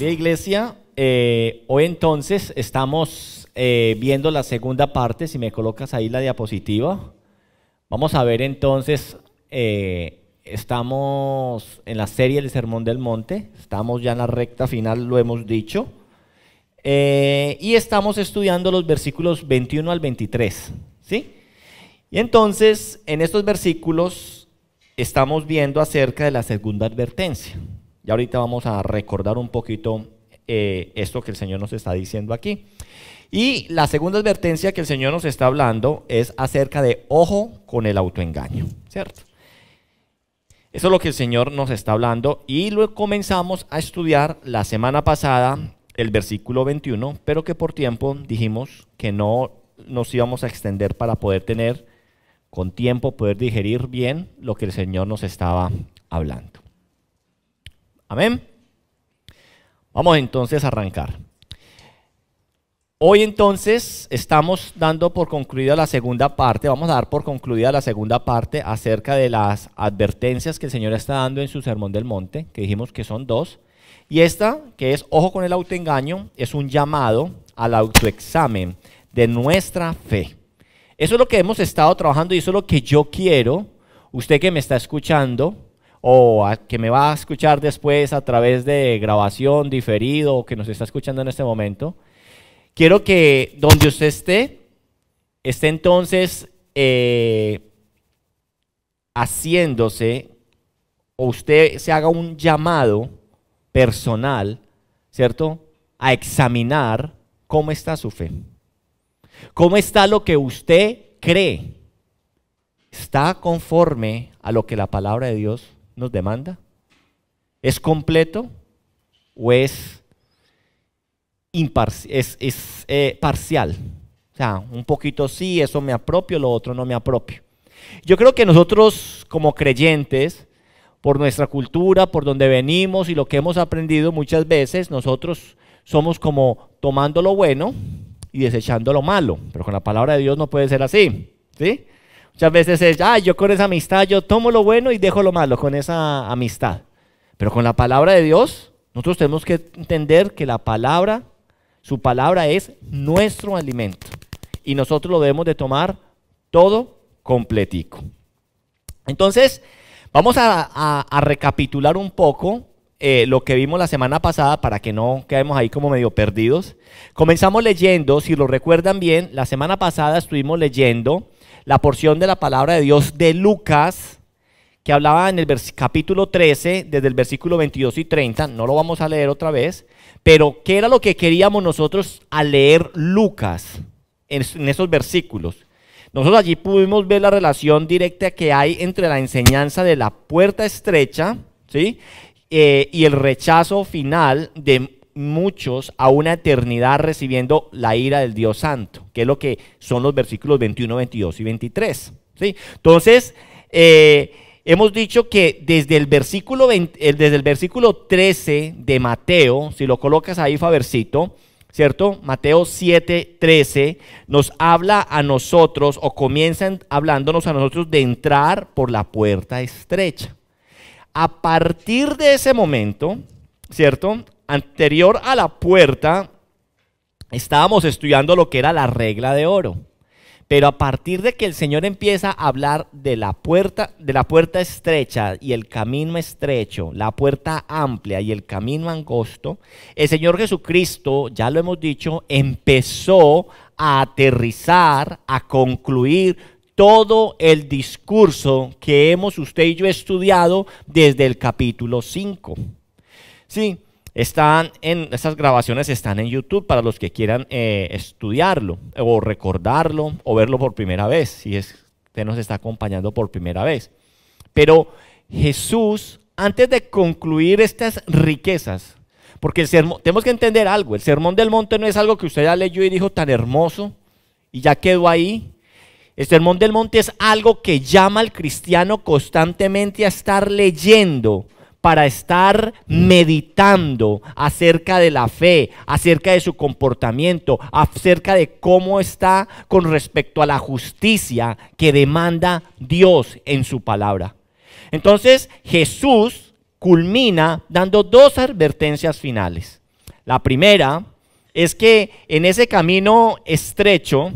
Querida iglesia, eh, hoy entonces estamos eh, viendo la segunda parte, si me colocas ahí la diapositiva. Vamos a ver entonces, eh, estamos en la serie del Sermón del Monte, estamos ya en la recta final, lo hemos dicho, y estamos estudiando los versículos 21 al 23, ¿sí? Y entonces, en estos versículos estamos viendo acerca de la segunda advertencia. Y ahorita vamos a recordar un poquito eh, esto que el Señor nos está diciendo aquí. Y la segunda advertencia que el Señor nos está hablando es acerca de ojo con el autoengaño, ¿cierto? Eso es lo que el Señor nos está hablando y lo comenzamos a estudiar la semana pasada, el versículo 21, pero que por tiempo dijimos que no nos íbamos a extender para poder tener con tiempo, poder digerir bien lo que el Señor nos estaba hablando. Amén. Vamos entonces a arrancar. Hoy entonces estamos dando por concluida la segunda parte, vamos a dar por concluida la segunda parte acerca de las advertencias que el Señor está dando en su Sermón del Monte, que dijimos que son dos. Y esta, que es ojo con el autoengaño, es un llamado al autoexamen de nuestra fe. Eso es lo que hemos estado trabajando y eso es lo que yo quiero, usted que me está escuchando, o a, que me va a escuchar después a través de grabación, diferido, o que nos está escuchando en este momento, quiero que donde usted esté, esté entonces eh, haciéndose, o usted se haga un llamado personal, ¿cierto? A examinar cómo está su fe. ¿Cómo está lo que usted cree? ¿Está conforme a lo que la palabra de Dios nos demanda? ¿Es completo o es, eh, parcial? O sea, un poquito sí, eso me apropio, lo otro no me apropio. Yo creo que nosotros como creyentes, por nuestra cultura, por donde venimos y lo que hemos aprendido muchas veces, nosotros somos como tomando lo bueno y desechando lo malo, pero con la palabra de Dios no puede ser así, ¿sí? Muchas veces es, ah, yo con esa amistad, yo tomo lo bueno y dejo lo malo con esa amistad. Pero con la palabra de Dios, nosotros tenemos que entender que la palabra, su palabra es nuestro alimento. Y nosotros lo debemos de tomar todo completico. Entonces, vamos a, recapitular un poco eh, lo que vimos la semana pasada para que no quedemos ahí como medio perdidos. Comenzamos leyendo, si lo recuerdan bien, la semana pasada estuvimos leyendo la porción de la palabra de Dios de Lucas, que hablaba en el capítulo 13, desde el versículo 22 y 30, no lo vamos a leer otra vez, pero ¿qué era lo que queríamos nosotros a leer Lucas en, esos versículos? Nosotros allí pudimos ver la relación directa que hay entre la enseñanza de la puerta estrecha, ¿sí? Eh, y el rechazo final de muchos a una eternidad recibiendo la ira del Dios Santo, que es lo que son los versículos 21, 22 y 23. ¿sí? Entonces, eh, hemos dicho que desde el, versículo eh, desde el versículo 13 de Mateo, si lo colocas ahí, Fabercito, ¿cierto? Mateo 7, 13, nos habla a nosotros o comienzan hablándonos a nosotros de entrar por la puerta estrecha. A partir de ese momento, ¿cierto? anterior a la puerta, estábamos estudiando lo que era la regla de oro. Pero a partir de que el Señor empieza a hablar de la puerta, de la puerta estrecha y el camino estrecho, la puerta amplia y el camino angosto, el Señor Jesucristo, ya lo hemos dicho, empezó a aterrizar, a concluir todo el discurso que hemos usted y yo estudiado desde el capítulo 5. Sí, están en, esas grabaciones están en YouTube para los que quieran eh, estudiarlo eh, o recordarlo o verlo por primera vez, si es, usted nos está acompañando por primera vez. Pero Jesús, antes de concluir estas riquezas, porque el sermón, tenemos que entender algo, el sermón del monte no es algo que usted ya leyó y dijo tan hermoso y ya quedó ahí. El sermón del monte es algo que llama al cristiano constantemente a estar leyendo, para estar meditando acerca de la fe, acerca de su comportamiento, acerca de cómo está con respecto a la justicia que demanda Dios en su palabra. Entonces Jesús culmina dando dos advertencias finales. La primera es que en ese camino estrecho,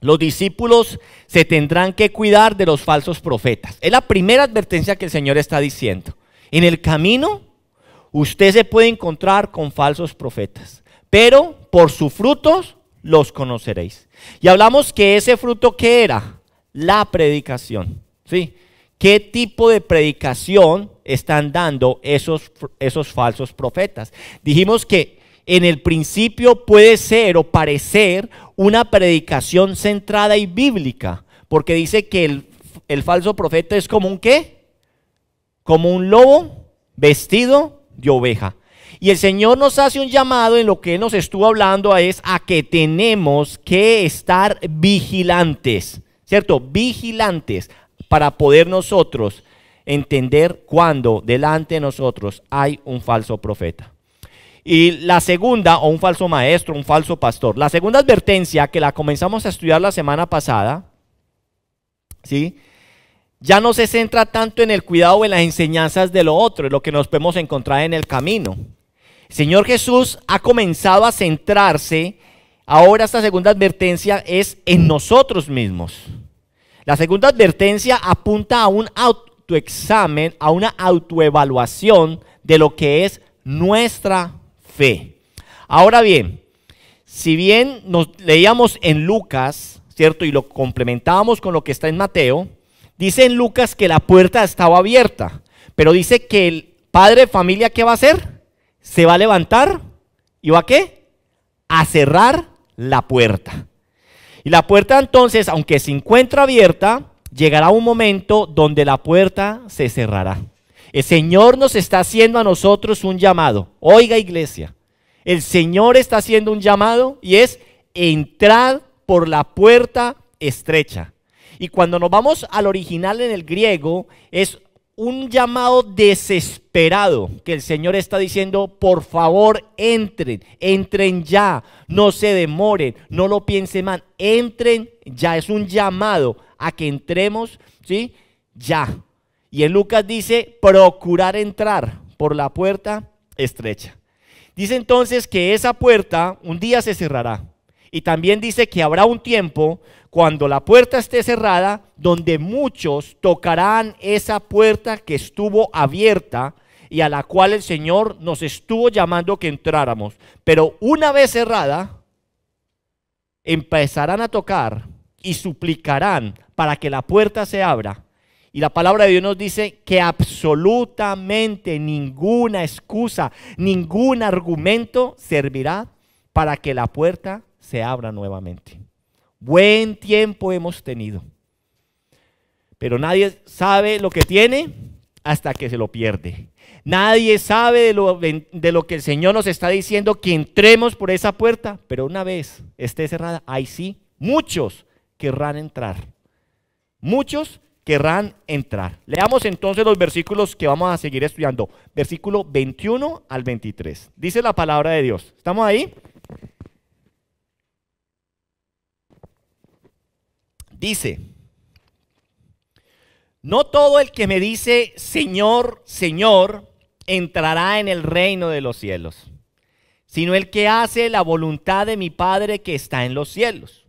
los discípulos se tendrán que cuidar de los falsos profetas. Es la primera advertencia que el Señor está diciendo. En el camino usted se puede encontrar con falsos profetas, pero por sus frutos los conoceréis. Y hablamos que ese fruto que era la predicación. ¿Sí? ¿Qué tipo de predicación están dando esos, esos falsos profetas? Dijimos que en el principio puede ser o parecer una predicación centrada y bíblica, porque dice que el, el falso profeta es como un qué? como un lobo vestido de oveja. Y el Señor nos hace un llamado en lo que nos estuvo hablando es a que tenemos que estar vigilantes, ¿cierto? Vigilantes para poder nosotros entender cuando delante de nosotros hay un falso profeta. Y la segunda, o un falso maestro, un falso pastor. La segunda advertencia que la comenzamos a estudiar la semana pasada, ¿sí? ya no se centra tanto en el cuidado o en las enseñanzas de lo otro, es lo que nos podemos encontrar en el camino. Señor Jesús ha comenzado a centrarse, ahora esta segunda advertencia es en nosotros mismos. La segunda advertencia apunta a un autoexamen, a una autoevaluación de lo que es nuestra fe. Ahora bien, si bien nos leíamos en Lucas, ¿cierto? Y lo complementábamos con lo que está en Mateo, Dice en Lucas que la puerta estaba abierta, pero dice que el padre de familia, ¿qué va a hacer? Se va a levantar y va a qué? A cerrar la puerta. Y la puerta entonces, aunque se encuentra abierta, llegará un momento donde la puerta se cerrará. El Señor nos está haciendo a nosotros un llamado. Oiga iglesia, el Señor está haciendo un llamado y es entrar por la puerta estrecha. Y cuando nos vamos al original en el griego, es un llamado desesperado que el Señor está diciendo, por favor entren, entren ya, no se demoren, no lo piensen mal, entren ya, es un llamado a que entremos, ¿sí? Ya. Y en Lucas dice, procurar entrar por la puerta estrecha. Dice entonces que esa puerta un día se cerrará y también dice que habrá un tiempo cuando la puerta esté cerrada, donde muchos tocarán esa puerta que estuvo abierta y a la cual el Señor nos estuvo llamando que entráramos. Pero una vez cerrada, empezarán a tocar y suplicarán para que la puerta se abra. Y la palabra de Dios nos dice que absolutamente ninguna excusa, ningún argumento servirá para que la puerta se abra nuevamente. Buen tiempo hemos tenido. Pero nadie sabe lo que tiene hasta que se lo pierde. Nadie sabe de lo, que el Señor nos está diciendo que entremos por esa puerta, pero una vez esté cerrada, ahí sí, muchos querrán entrar. Muchos querrán entrar. Leamos entonces los versículos que vamos a seguir estudiando. Versículo 21 al 23. Dice la palabra de Dios. ¿Estamos ahí? Dice, no todo el que me dice, Señor, Señor, entrará en el reino de los cielos, sino el que hace la voluntad de mi Padre que está en los cielos.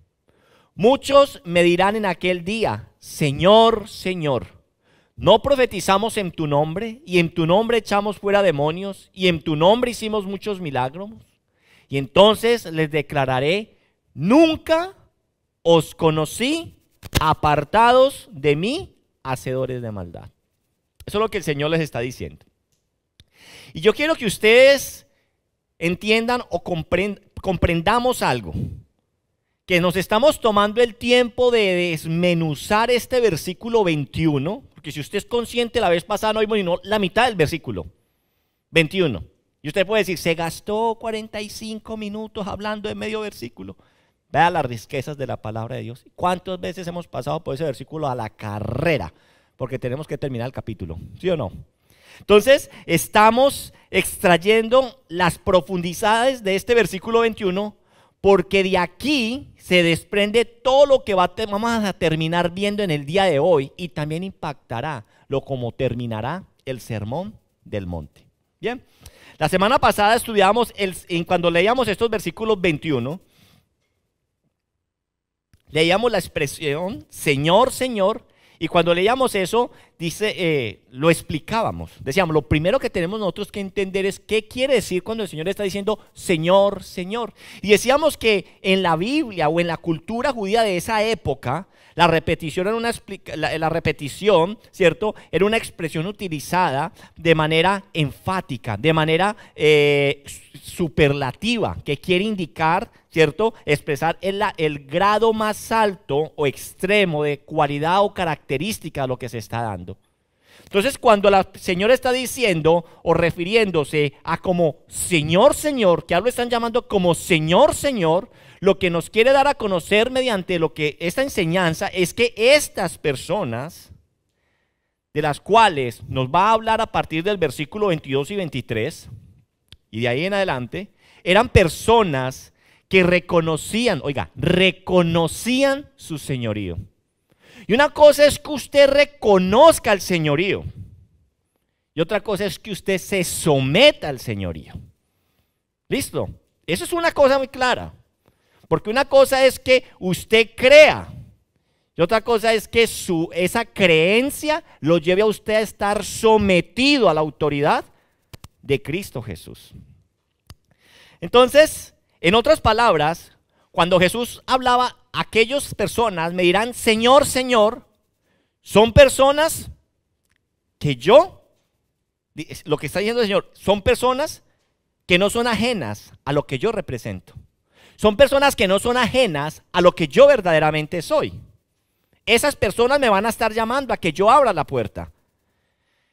Muchos me dirán en aquel día, Señor, Señor, ¿no profetizamos en tu nombre y en tu nombre echamos fuera demonios y en tu nombre hicimos muchos milagros? Y entonces les declararé, nunca os conocí apartados de mí, hacedores de maldad. Eso es lo que el Señor les está diciendo. Y yo quiero que ustedes entiendan o comprendamos algo. Que nos estamos tomando el tiempo de desmenuzar este versículo 21. Porque si usted es consciente, la vez pasada no la mitad del versículo 21. Y usted puede decir, se gastó 45 minutos hablando de medio versículo. Vea las riquezas de la palabra de Dios. ¿Cuántas veces hemos pasado por ese versículo a la carrera? Porque tenemos que terminar el capítulo, ¿sí o no? Entonces, estamos extrayendo las profundidades de este versículo 21, porque de aquí se desprende todo lo que vamos a terminar viendo en el día de hoy y también impactará lo como terminará el sermón del monte. Bien, la semana pasada estudiamos, el, cuando leíamos estos versículos 21, leíamos la expresión Señor, Señor, y cuando leíamos eso, dice, eh, lo explicábamos. Decíamos, lo primero que tenemos nosotros que entender es qué quiere decir cuando el Señor está diciendo Señor, Señor. Y decíamos que en la Biblia o en la cultura judía de esa época, la repetición era una, repetición, ¿cierto? Era una expresión utilizada de manera enfática, de manera eh, superlativa, que quiere indicar, ¿cierto? Expresar el, el grado más alto o extremo de cualidad o característica de lo que se está dando. Entonces, cuando la señora está diciendo o refiriéndose a como Señor, Señor, que ahora lo están llamando como Señor, Señor, lo que nos quiere dar a conocer mediante lo que esta enseñanza es que estas personas de las cuales nos va a hablar a partir del versículo 22 y 23 y de ahí en adelante, eran personas que reconocían, oiga, reconocían su señorío. Y una cosa es que usted reconozca el señorío. Y otra cosa es que usted se someta al señorío. ¿Listo? Eso es una cosa muy clara. Porque una cosa es que usted crea y otra cosa es que su, esa creencia lo lleve a usted a estar sometido a la autoridad de Cristo Jesús. Entonces, en otras palabras, cuando Jesús hablaba, aquellas personas me dirán, Señor, Señor, son personas que yo, lo que está diciendo el Señor, son personas que no son ajenas a lo que yo represento son personas que no son ajenas a lo que yo verdaderamente soy. Esas personas me van a estar llamando a que yo abra la puerta.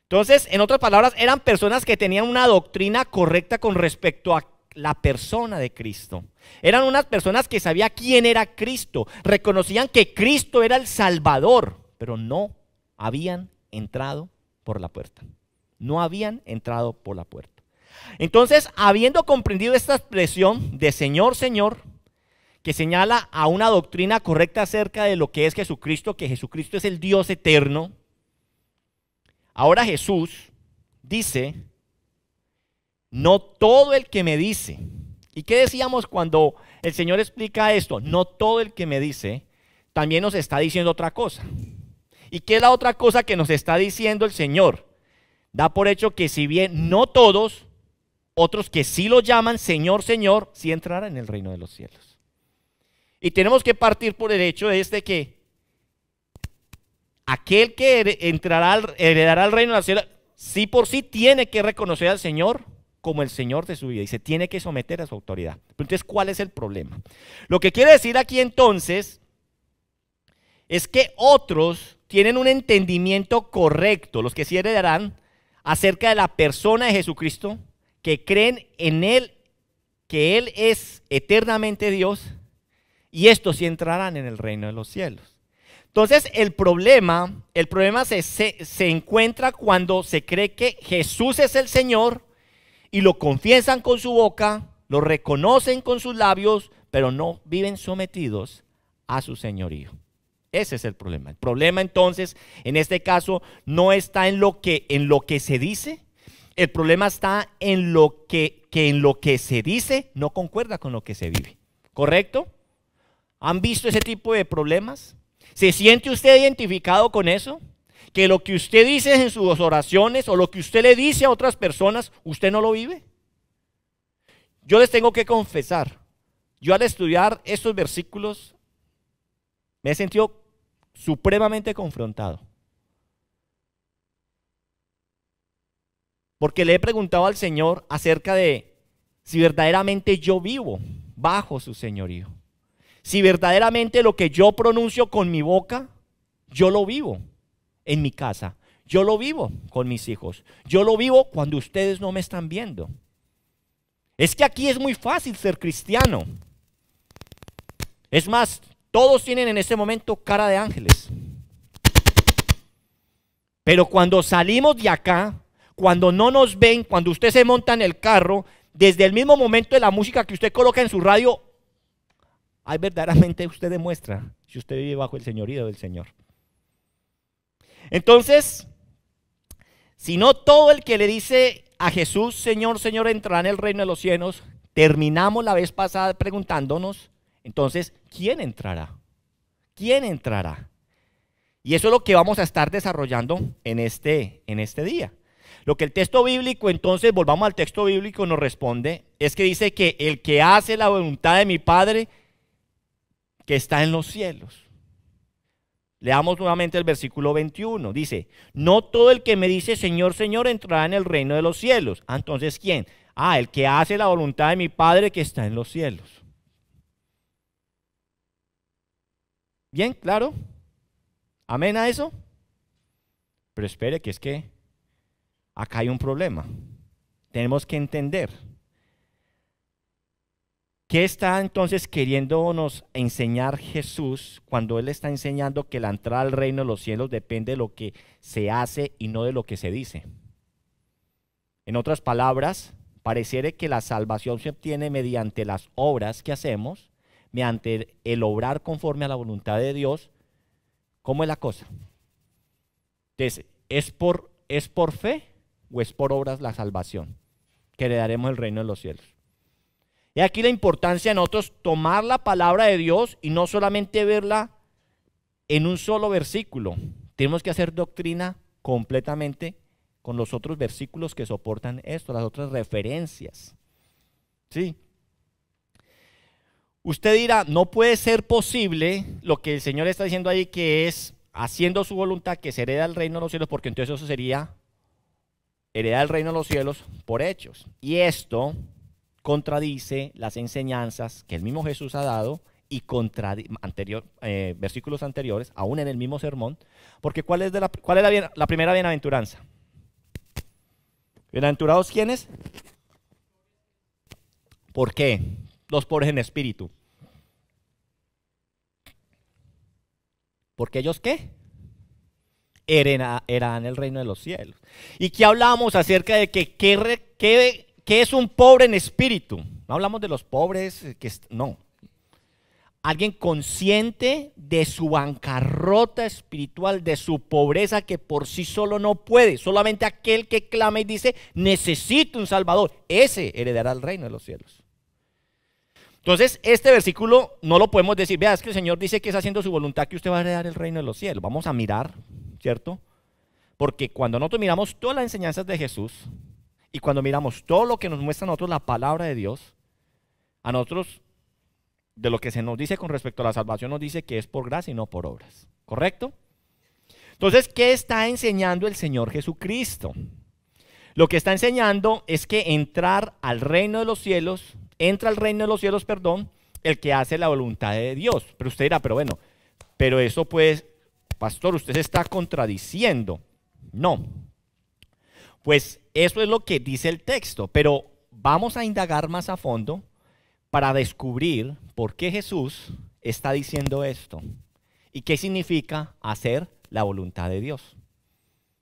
Entonces, en otras palabras, eran personas que tenían una doctrina correcta con respecto a la persona de Cristo. Eran unas personas que sabían quién era Cristo, reconocían que Cristo era el Salvador, pero no habían entrado por la puerta. No habían entrado por la puerta. Entonces, habiendo comprendido esta expresión de Señor, Señor, que señala a una doctrina correcta acerca de lo que es Jesucristo, que Jesucristo es el Dios eterno, ahora Jesús dice, no todo el que me dice, ¿y qué decíamos cuando el Señor explica esto? No todo el que me dice, también nos está diciendo otra cosa. ¿Y qué es la otra cosa que nos está diciendo el Señor? Da por hecho que si bien no todos, otros que sí lo llaman Señor, Señor, si entrarán en el reino de los cielos. Y tenemos que partir por el hecho de este que aquel que entrará, heredará el reino de los cielos, sí por sí tiene que reconocer al Señor como el Señor de su vida y se tiene que someter a su autoridad. entonces, ¿cuál es el problema? Lo que quiere decir aquí entonces es que otros tienen un entendimiento correcto, los que sí heredarán, acerca de la persona de Jesucristo, que creen en Él, que Él es eternamente Dios, y estos entrarán en el reino de los cielos. Entonces el problema, el problema se, se, encuentra cuando se cree que Jesús es el Señor y lo confiesan con su boca, lo reconocen con sus labios, pero no viven sometidos a su señorío. Ese es el problema. El problema entonces, en este caso, no está en lo que, en lo que se dice, el problema está en lo que, en lo que se dice no concuerda con lo que se vive. ¿Correcto? ¿Han visto ese tipo de problemas? ¿Se siente usted identificado con eso? Que lo que usted dice en sus oraciones o lo que usted le dice a otras personas, usted no lo vive. Yo les tengo que confesar, yo al estudiar estos versículos me he sentido supremamente confrontado. porque le he preguntado al Señor acerca de si verdaderamente yo vivo bajo su señorío. Si verdaderamente lo que yo pronuncio con mi boca, yo lo vivo en mi casa. Yo lo vivo con mis hijos. Yo lo vivo cuando ustedes no me están viendo. Es que aquí es muy fácil ser cristiano. Es más, todos tienen en este momento cara de ángeles. Pero cuando salimos de acá, cuando no nos ven, cuando usted se monta en el carro, desde el mismo momento de la música que usted coloca en su radio, ahí verdaderamente usted demuestra si usted vive bajo el señorío del Señor. Entonces, si no todo el que le dice a Jesús, Señor, Señor, entrará en el reino de los cielos, terminamos la vez pasada preguntándonos, entonces, ¿quién entrará? ¿Quién entrará? Y eso es lo que vamos a estar desarrollando en este, en este día. Lo que el texto bíblico, entonces, volvamos al texto bíblico, nos responde, es que dice que el que hace la voluntad de mi Padre, que está en los cielos. Leamos nuevamente el versículo 21. Dice, no todo el que me dice, Señor, Señor, entrará en el reino de los cielos. Ah, entonces, ¿quién? Ah, el que hace la voluntad de mi Padre que está en los cielos. ¿Bien? ¿Claro? ¿Amén a eso? Pero espere que es que acá hay un problema. Tenemos que entender. ¿Qué está entonces queriéndonos enseñar Jesús cuando Él está enseñando que la entrada al reino de los cielos depende de lo que se hace y no de lo que se dice? En otras palabras, pareciera que la salvación se obtiene mediante las obras que hacemos, mediante el obrar conforme a la voluntad de Dios. ¿Cómo es la cosa? Entonces, ¿es por, es por fe o es por obras la salvación, que heredaremos el reino de los cielos. Y aquí la importancia de nosotros tomar la palabra de Dios y no solamente verla en un solo versículo. Tenemos que hacer doctrina completamente con los otros versículos que soportan esto, las otras referencias. ¿Sí? Usted dirá, no puede ser posible lo que el Señor está diciendo ahí, que es haciendo su voluntad que se hereda el reino de los cielos, porque entonces eso sería heredar el reino de los cielos por hechos. Y esto contradice las enseñanzas que el mismo Jesús ha dado y contra eh, versículos anteriores, aún en el mismo sermón, porque ¿cuál es, la, cuál es primera bienaventuranza? ¿Bienaventurados quiénes? ¿Por qué? Los pobres en espíritu. ¿Porque ellos qué? en el reino de los cielos. Y que hablamos acerca de que qué es un pobre en espíritu. No hablamos de los pobres, eh, que no. Alguien consciente de su bancarrota espiritual, de su pobreza que por sí solo no puede. Solamente aquel que clama y dice, necesito un Salvador. Ese heredará el reino de los cielos. Entonces, este versículo no lo podemos decir. Vea, es que el Señor dice que es haciendo su voluntad que usted va a heredar el reino de los cielos. Vamos a mirar ¿cierto? Porque cuando nosotros miramos todas las enseñanzas de Jesús y cuando miramos todo lo que nos muestra a nosotros la palabra de Dios, a nosotros, de lo que se nos dice con respecto a la salvación, nos dice que es por gracia y no por obras, ¿correcto? Entonces, ¿qué está enseñando el Señor Jesucristo? Lo que está enseñando es que entrar al reino de los cielos, entra al reino de los cielos, perdón, el que hace la voluntad de Dios. Pero usted dirá, pero bueno, pero eso pues Pastor, usted se está contradiciendo. No. Pues eso es lo que dice el texto, pero vamos a indagar más a fondo para descubrir por qué Jesús está diciendo esto y qué significa hacer la voluntad de Dios.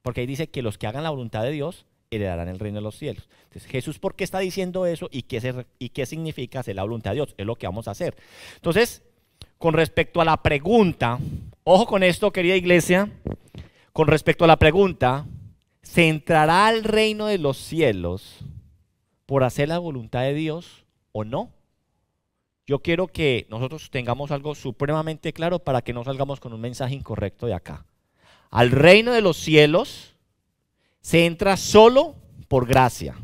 Porque ahí dice que los que hagan la voluntad de Dios heredarán el reino de los cielos. Entonces, Jesús, ¿por qué está diciendo eso y qué, y qué significa hacer la voluntad de Dios? Es lo que vamos a hacer. Entonces, con respecto a la pregunta, Ojo con esto, querida iglesia, con respecto a la pregunta, ¿se entrará al reino de los cielos por hacer la voluntad de Dios o no? Yo quiero que nosotros tengamos algo supremamente claro para que no salgamos con un mensaje incorrecto de acá. Al reino de los cielos se entra solo por gracia,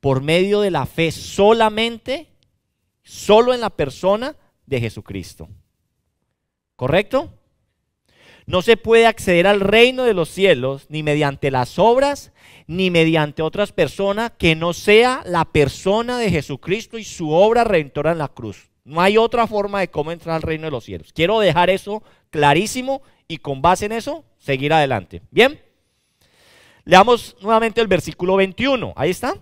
por medio de la fe solamente, solo en la persona de Jesucristo. ¿Correcto? No se puede acceder al reino de los cielos ni mediante las obras, ni mediante otras personas que no sea la persona de Jesucristo y su obra redentora en la cruz. No hay otra forma de cómo entrar al reino de los cielos. Quiero dejar eso clarísimo y con base en eso seguir adelante. Bien. Leamos nuevamente el versículo 21. Ahí está.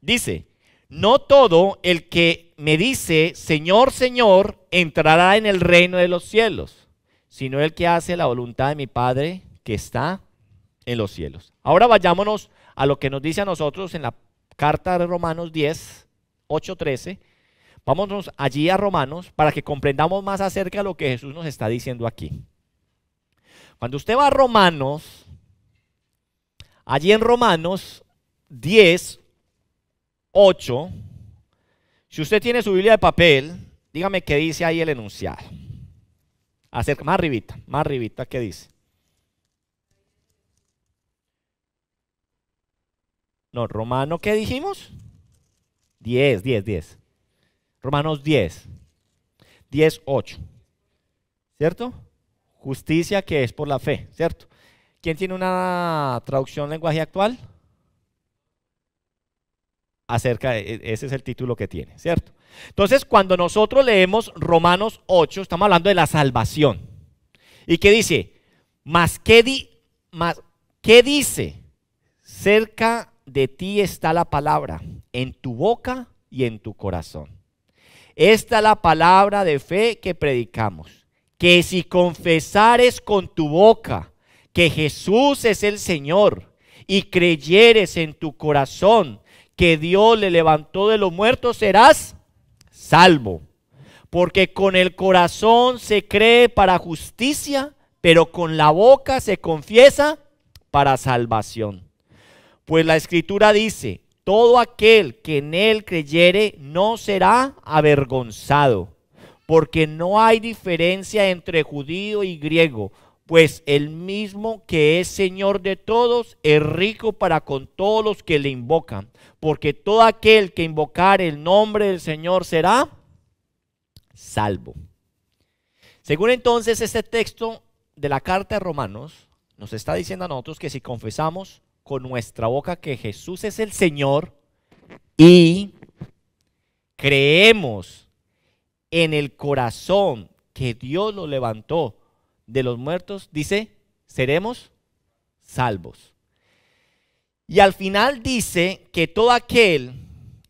Dice, no todo el que me dice, Señor, Señor, entrará en el reino de los cielos, sino el que hace la voluntad de mi Padre que está en los cielos. Ahora vayámonos a lo que nos dice a nosotros en la carta de Romanos 10, 8, 13. Vámonos allí a Romanos para que comprendamos más acerca de lo que Jesús nos está diciendo aquí. Cuando usted va a Romanos, allí en Romanos 10, 8. Si usted tiene su Biblia de papel, dígame qué dice ahí el enunciado. más arribita, más arribita, ¿qué dice? No, Romano, ¿qué dijimos? 10, 10, 10. Romanos 10, 10, 8. ¿Cierto? Justicia que es por la fe, ¿cierto? ¿Quién tiene una traducción lenguaje actual? acerca de, e, ese es el título que tiene, ¿cierto? Entonces, cuando nosotros leemos Romanos 8, estamos hablando de la salvación. ¿Y qué dice? Más qué, di, ¿qué dice? Cerca de ti está la palabra, en tu boca y en tu corazón. Esta es la palabra de fe que predicamos, que si confesares con tu boca que Jesús es el Señor y creyeres en tu corazón que Dios le levantó de los muertos, serás salvo. Porque con el corazón se cree para justicia, pero con la boca se confiesa para salvación. Pues la escritura dice, todo aquel que en él creyere no será avergonzado, porque no hay diferencia entre judío y griego pues el mismo que es Señor de todos es rico para con todos los que le invocan, porque todo aquel que invocar el nombre del Señor será salvo. Según entonces este texto de la carta de Romanos, nos está diciendo a nosotros que si confesamos con nuestra boca que Jesús es el Señor y creemos en el corazón que Dios lo levantó de los muertos, dice, seremos salvos. Y al final dice que todo aquel,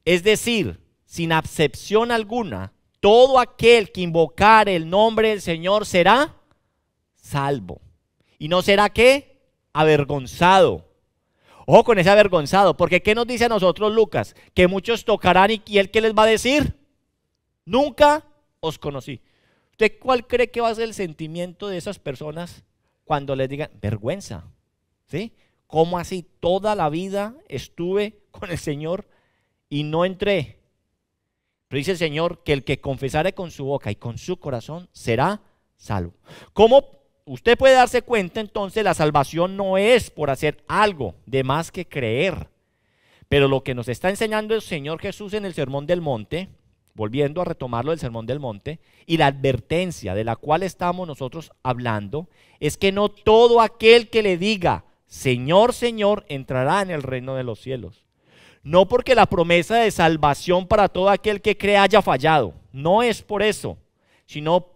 es decir, sin acepción alguna, todo aquel que invocar el nombre del Señor será salvo. ¿Y no será qué? Avergonzado. Ojo con ese avergonzado, porque ¿qué nos dice a nosotros Lucas? Que muchos tocarán y, y él qué les va a decir? Nunca os conocí cuál cree que va a ser el sentimiento de esas personas cuando les digan vergüenza? ¿Sí? ¿Cómo así? Toda la vida estuve con el Señor y no entré. Pero dice el Señor que el que confesare con su boca y con su corazón será salvo. ¿Cómo usted puede darse cuenta entonces la salvación no es por hacer algo de más que creer? Pero lo que nos está enseñando el Señor Jesús en el Sermón del Monte volviendo a retomarlo del Sermón del Monte, y la advertencia de la cual estamos nosotros hablando, es que no todo aquel que le diga, Señor, Señor, entrará en el reino de los cielos. No porque la promesa de salvación para todo aquel que cree haya fallado, no es por eso, sino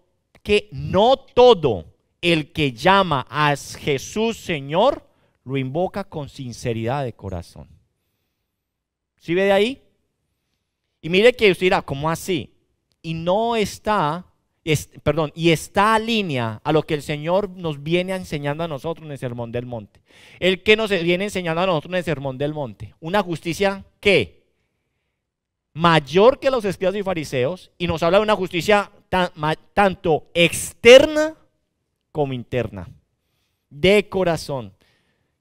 que no todo el que llama a Jesús Señor lo invoca con sinceridad de corazón. ¿Sí ve de ahí? Y mire que usted dirá, ¿cómo así? Y no está, perdón, y está a línea a lo que el Señor nos viene enseñando a nosotros en el Sermón del Monte. El que nos viene enseñando a nosotros en el Sermón del Monte. Una justicia que mayor que los escribas y fariseos y nos habla de una justicia tanto externa como interna, de corazón,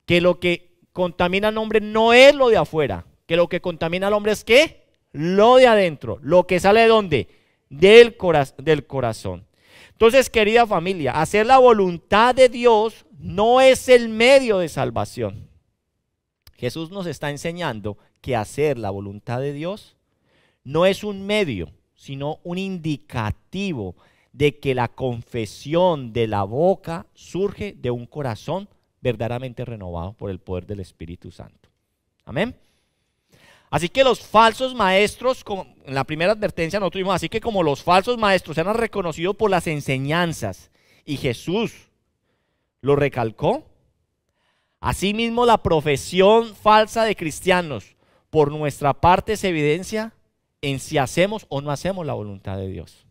que lo que contamina al hombre no es lo de afuera, que lo que contamina al hombre es qué? lo de adentro, lo que sale de dónde? Del, del corazón. Entonces, querida familia, hacer la voluntad de Dios no es el medio de salvación. Jesús nos está enseñando que hacer la voluntad de Dios no es un medio, sino un indicativo de que la confesión de la boca surge de un corazón verdaderamente renovado por el poder del Espíritu Santo. Amén. Así que los falsos maestros, como en la primera advertencia nosotros tuvimos. así que como los falsos maestros eran reconocidos por las enseñanzas y Jesús lo recalcó, asimismo la profesión falsa de cristianos por nuestra parte se evidencia en si hacemos o no hacemos la voluntad de Dios.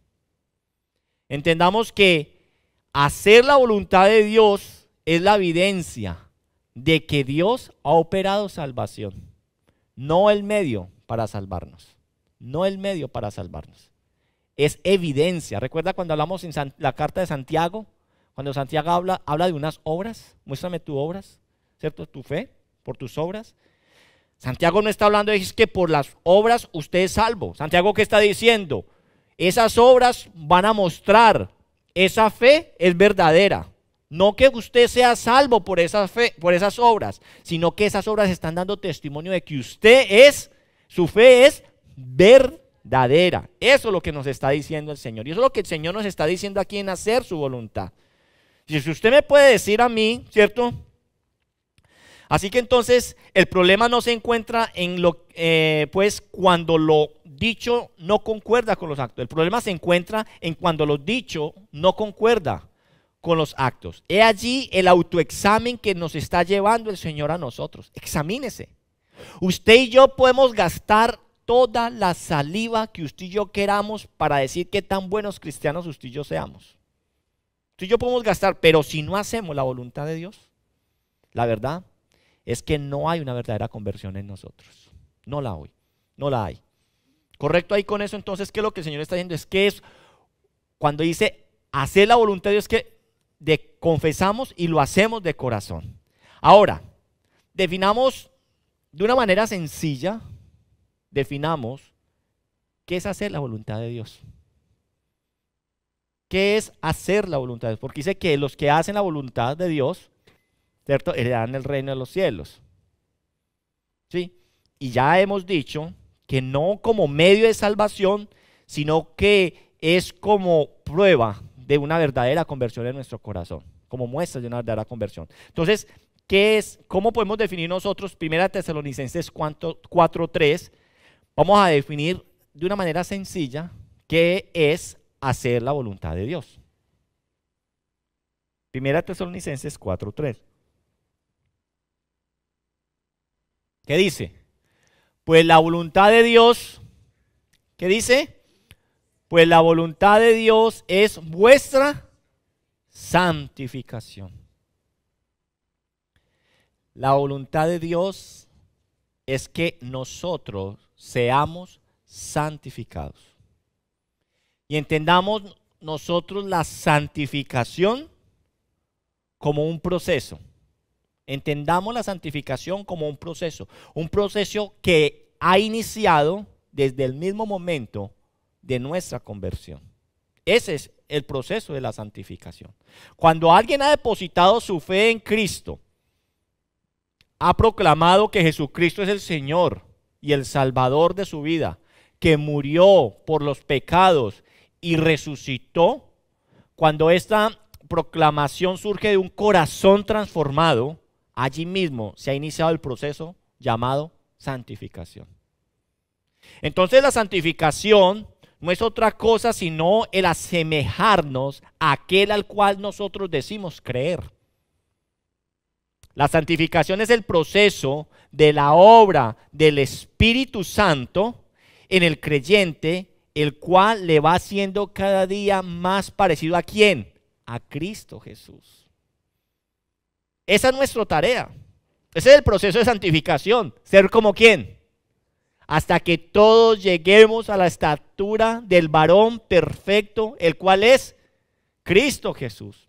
Entendamos que hacer la voluntad de Dios es la evidencia de que Dios ha operado salvación no el medio para salvarnos, no el medio para salvarnos. Es evidencia. Recuerda cuando hablamos en la carta de Santiago, cuando Santiago habla, de unas obras, muéstrame tus obras, ¿cierto? Tu fe, por tus obras. Santiago no está hablando de es que por las obras usted es salvo. Santiago que está diciendo, esas obras van a mostrar, esa fe es verdadera. No que usted sea salvo por esas, fe, por esas obras, sino que esas obras están dando testimonio de que usted es, su fe es verdadera. Eso es lo que nos está diciendo el Señor. Y eso es lo que el Señor nos está diciendo aquí en hacer su voluntad. si usted me puede decir a mí, ¿cierto? Así que entonces el problema no se encuentra en lo, eh, pues cuando lo dicho no concuerda con los actos. El problema se encuentra en cuando lo dicho no concuerda con los actos. He allí el autoexamen que nos está llevando el Señor a nosotros. Examínese. Usted y yo podemos gastar toda la saliva que usted y yo queramos para decir qué tan buenos cristianos usted y yo seamos. Usted y yo podemos gastar, pero si no hacemos la voluntad de Dios, la verdad es que no hay una verdadera conversión en nosotros. No la hay. No la hay. ¿Correcto ahí con eso? Entonces, ¿qué es lo que el Señor está diciendo? Es que es, cuando dice hacer la voluntad de Dios, que de, confesamos y lo hacemos de corazón. Ahora, definamos de una manera sencilla, definamos qué es hacer la voluntad de Dios. ¿Qué es hacer la voluntad de Dios? Porque dice que los que hacen la voluntad de Dios, ¿cierto? Heredan el reino de los cielos. ¿Sí? Y ya hemos dicho que no como medio de salvación, sino que es como prueba de una verdadera conversión en nuestro corazón, como muestra de una verdadera conversión. Entonces, ¿qué es? ¿Cómo podemos definir nosotros Primera Tesalonicenses 4.3? Vamos a definir de una manera sencilla qué es hacer la voluntad de Dios. Primera Tesalonicenses 4.3. ¿Qué dice? Pues la voluntad de Dios, ¿qué dice? pues la voluntad de Dios es vuestra santificación. La voluntad de Dios es que nosotros seamos santificados. Y entendamos nosotros la santificación como un proceso. Entendamos la santificación como un proceso. Un proceso que ha iniciado desde el mismo momento de nuestra conversión. Ese es el proceso de la santificación. Cuando alguien ha depositado su fe en Cristo, ha proclamado que Jesucristo es el Señor y el Salvador de su vida, que murió por los pecados y resucitó, cuando esta proclamación surge de un corazón transformado, allí mismo se ha iniciado el proceso llamado santificación. Entonces la santificación no es otra cosa sino el asemejarnos a aquel al cual nosotros decimos creer. La santificación es el proceso de la obra del Espíritu Santo en el creyente, el cual le va haciendo cada día más parecido a quién? A Cristo Jesús. Esa es nuestra tarea. Ese es el proceso de santificación, ser como quién? hasta que todos lleguemos a la estatura del varón perfecto, el cual es Cristo Jesús.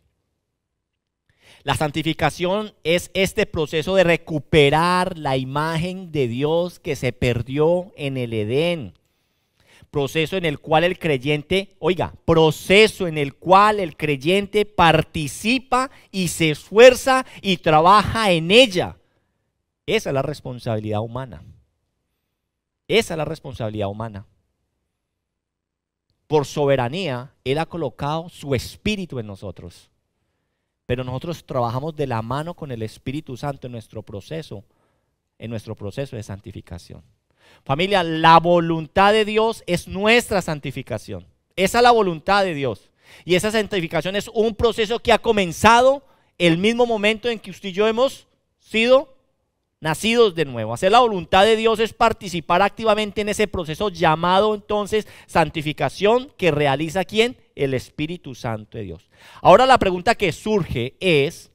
La santificación es este proceso de recuperar la imagen de Dios que se perdió en el Edén. Proceso en el cual el creyente, oiga, proceso en el cual el creyente participa y se esfuerza y trabaja en ella. Esa es la responsabilidad humana. Esa es la responsabilidad humana. Por soberanía, Él ha colocado su espíritu en nosotros. Pero nosotros trabajamos de la mano con el Espíritu Santo en nuestro proceso, en nuestro proceso de santificación. Familia, la voluntad de Dios es nuestra santificación. Esa es la voluntad de Dios. Y esa santificación es un proceso que ha comenzado el mismo momento en que usted y yo hemos sido nacidos de nuevo. Hacer la voluntad de Dios es participar activamente en ese proceso llamado entonces santificación que realiza quién? El Espíritu Santo de Dios. Ahora la pregunta que surge es,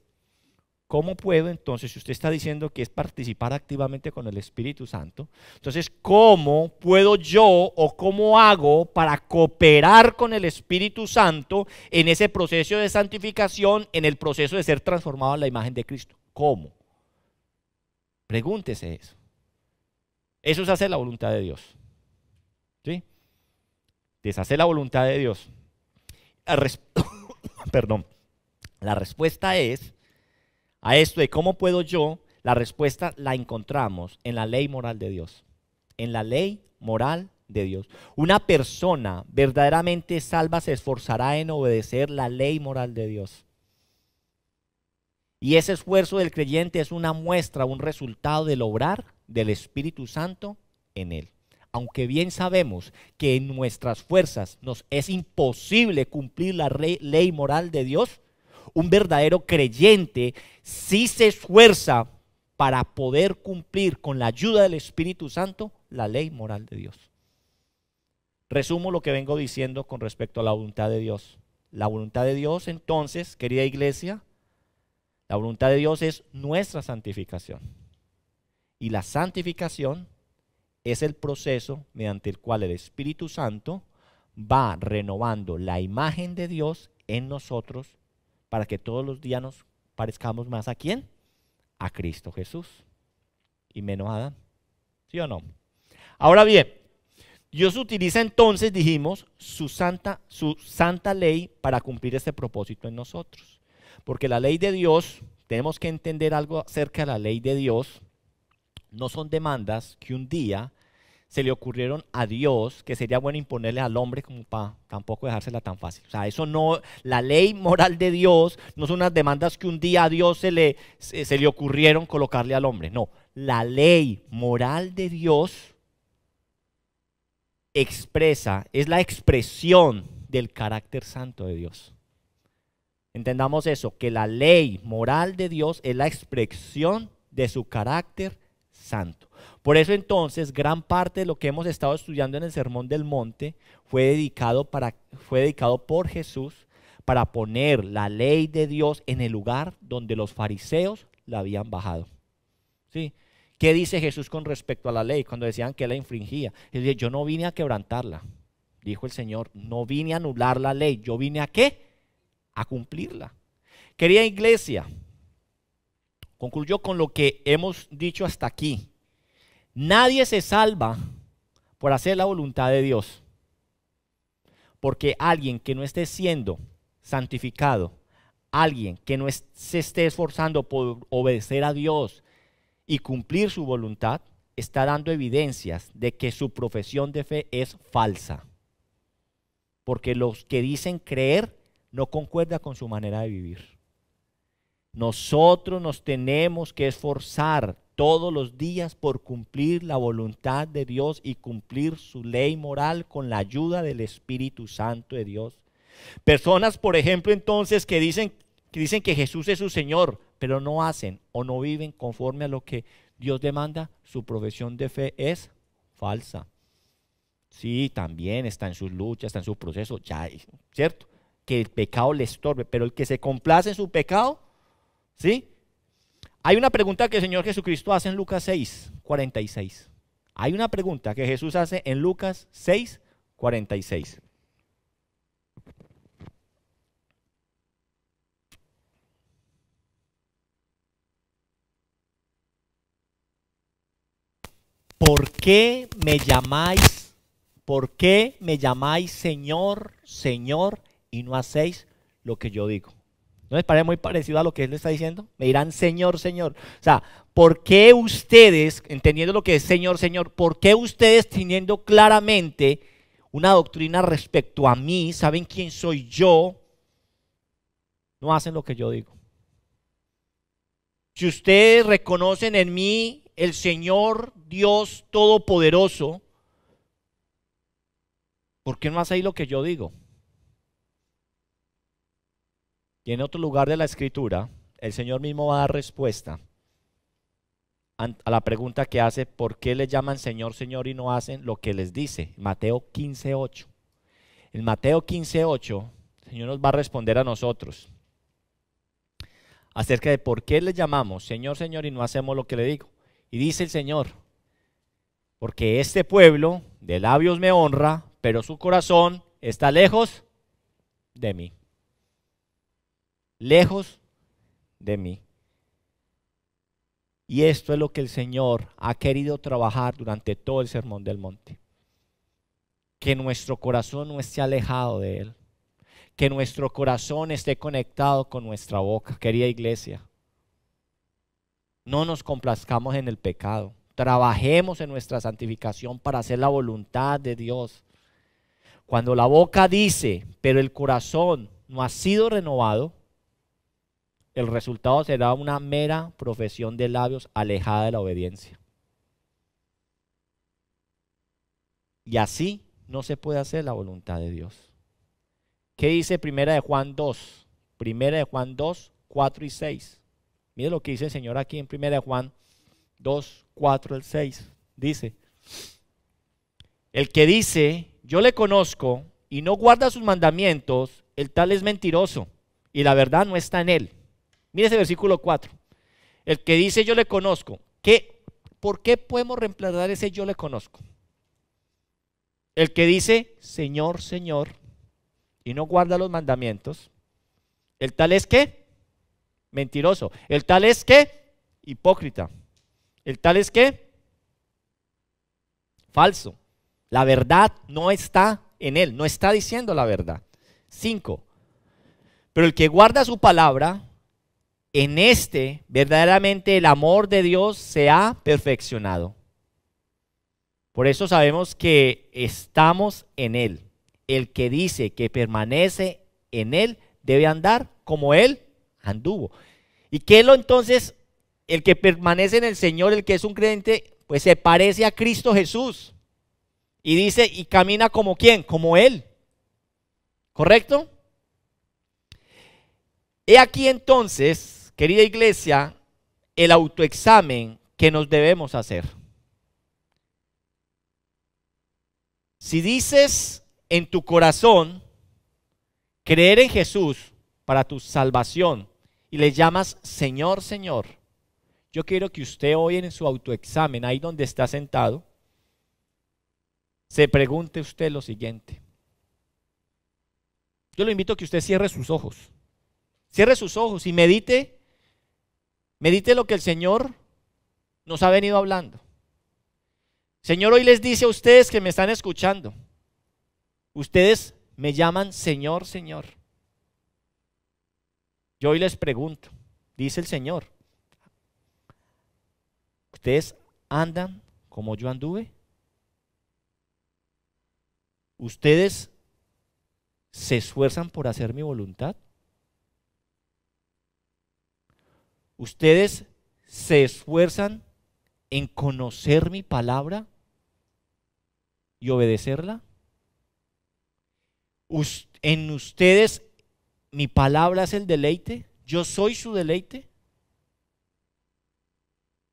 ¿cómo puedo entonces, si usted está diciendo que es participar activamente con el Espíritu Santo, entonces, ¿cómo puedo yo o cómo hago para cooperar con el Espíritu Santo en ese proceso de santificación, en el proceso de ser transformado en la imagen de Cristo? ¿Cómo? Pregúntese eso. Eso es hacer la voluntad de Dios. ¿Sí? Deshacer la voluntad de Dios. Perdón. La respuesta es a esto de cómo puedo yo, la respuesta la encontramos en la ley moral de Dios. En la ley moral de Dios. Una persona verdaderamente salva se esforzará en obedecer la ley moral de Dios. Y ese esfuerzo del creyente es una muestra, un resultado del obrar del Espíritu Santo en él. Aunque bien sabemos que en nuestras fuerzas nos es imposible cumplir la ley moral de Dios, un verdadero creyente sí se esfuerza para poder cumplir con la ayuda del Espíritu Santo la ley moral de Dios. Resumo lo que vengo diciendo con respecto a la voluntad de Dios. La voluntad de Dios entonces, querida iglesia, la voluntad de Dios es nuestra santificación. Y la santificación es el proceso mediante el cual el Espíritu Santo va renovando la imagen de Dios en nosotros para que todos los días nos parezcamos más a quién? A Cristo Jesús y menos a Adán. ¿Sí o no? Ahora bien, Dios utiliza entonces, dijimos, su santa, su santa ley para cumplir este propósito en nosotros. Porque la ley de Dios, tenemos que entender algo acerca de la ley de Dios, no son demandas que un día se le ocurrieron a Dios, que sería bueno imponerle al hombre como para tampoco dejársela tan fácil. O sea, eso no, la ley moral de Dios no son unas demandas que un día a Dios se le, se le ocurrieron colocarle al hombre. No, la ley moral de Dios expresa, es la expresión del carácter santo de Dios. Entendamos eso, que la ley moral de Dios es la expresión de su carácter santo. Por eso entonces gran parte de lo que hemos estado estudiando en el Sermón del Monte fue dedicado, para, fue dedicado por Jesús para poner la ley de Dios en el lugar donde los fariseos la habían bajado. ¿Sí? ¿Qué dice Jesús con respecto a la ley cuando decían que la infringía? Él dice, yo no vine a quebrantarla, dijo el Señor, no vine a anular la ley, yo vine a qué? a cumplirla. Querida iglesia, concluyó con lo que hemos dicho hasta aquí. Nadie se salva por hacer la voluntad de Dios. Porque alguien que no esté siendo santificado, alguien que no se esté esforzando por obedecer a Dios y cumplir su voluntad, está dando evidencias de que su profesión de fe es falsa. Porque los que dicen creer no concuerda con su manera de vivir. Nosotros nos tenemos que esforzar todos los días por cumplir la voluntad de Dios y cumplir su ley moral con la ayuda del Espíritu Santo de Dios. Personas, por ejemplo, entonces que dicen que, dicen que Jesús es su Señor, pero no hacen o no viven conforme a lo que Dios demanda, su profesión de fe es falsa. Sí, también está en sus luchas, está en su proceso, ya, ¿cierto? que el pecado le estorbe, pero el que se complace en su pecado, ¿sí? Hay una pregunta que el Señor Jesucristo hace en Lucas 6, 46. Hay una pregunta que Jesús hace en Lucas 6, 46. ¿Por qué me llamáis? ¿Por qué me llamáis Señor, Señor y no hacéis lo que yo digo. ¿No les parece muy parecido a lo que él le está diciendo? Me dirán, Señor, Señor. O sea, ¿por qué ustedes, entendiendo lo que es Señor, Señor, por qué ustedes teniendo claramente una doctrina respecto a mí, saben quién soy yo, no hacen lo que yo digo? Si ustedes reconocen en mí el Señor Dios Todopoderoso, ¿por qué no hacéis lo que yo digo? Y en otro lugar de la escritura, el Señor mismo va a dar respuesta a la pregunta que hace, ¿por qué le llaman Señor, Señor y no hacen lo que les dice? Mateo 15.8. En Mateo 15.8, el Señor nos va a responder a nosotros acerca de por qué le llamamos Señor, Señor y no hacemos lo que le digo. Y dice el Señor, porque este pueblo de labios me honra, pero su corazón está lejos de mí lejos de mí. Y esto es lo que el Señor ha querido trabajar durante todo el Sermón del Monte. Que nuestro corazón no esté alejado de Él. Que nuestro corazón esté conectado con nuestra boca, querida iglesia. No nos complazcamos en el pecado. Trabajemos en nuestra santificación para hacer la voluntad de Dios. Cuando la boca dice, pero el corazón no ha sido renovado, el resultado será una mera profesión de labios alejada de la obediencia. Y así no se puede hacer la voluntad de Dios. ¿Qué dice Primera de Juan 2? Primera de Juan 2, 4 y 6. Mire lo que dice el Señor aquí en Primera de Juan 2, 4 al 6. Dice, el que dice, yo le conozco y no guarda sus mandamientos, el tal es mentiroso y la verdad no está en él. Mire ese versículo 4. El que dice yo le conozco, ¿qué, ¿por qué podemos reemplazar ese yo le conozco? El que dice Señor, Señor, y no guarda los mandamientos, el tal es que mentiroso, el tal es que hipócrita, el tal es que falso. La verdad no está en él, no está diciendo la verdad. 5. Pero el que guarda su palabra, en este verdaderamente el amor de Dios se ha perfeccionado. Por eso sabemos que estamos en Él. El que dice que permanece en Él debe andar como Él anduvo. ¿Y qué es lo entonces? El que permanece en el Señor, el que es un creyente, pues se parece a Cristo Jesús. Y dice, y camina como quién? Como Él. ¿Correcto? He aquí entonces Querida iglesia, el autoexamen que nos debemos hacer. Si dices en tu corazón creer en Jesús para tu salvación y le llamas Señor, Señor, yo quiero que usted hoy en su autoexamen, ahí donde está sentado, se pregunte usted lo siguiente. Yo lo invito a que usted cierre sus ojos. Cierre sus ojos y medite Medite lo que el Señor nos ha venido hablando. Señor hoy les dice a ustedes que me están escuchando. Ustedes me llaman Señor, Señor. Yo hoy les pregunto, dice el Señor, ¿ustedes andan como yo anduve? ¿Ustedes se esfuerzan por hacer mi voluntad? ¿Ustedes se esfuerzan en conocer mi palabra y obedecerla? ¿En ustedes mi palabra es el deleite? ¿Yo soy su deleite?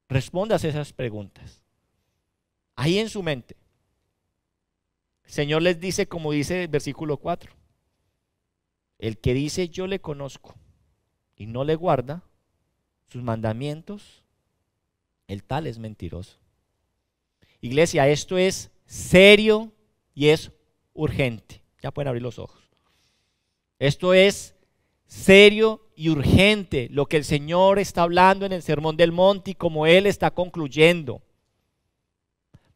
Respondas esas preguntas. Ahí en su mente. El Señor les dice, como dice el versículo 4, el que dice yo le conozco y no le guarda, sus mandamientos, el tal es mentiroso. Iglesia, esto es serio y es urgente. Ya pueden abrir los ojos. Esto es serio y urgente lo que el Señor está hablando en el Sermón del Monte y como Él está concluyendo.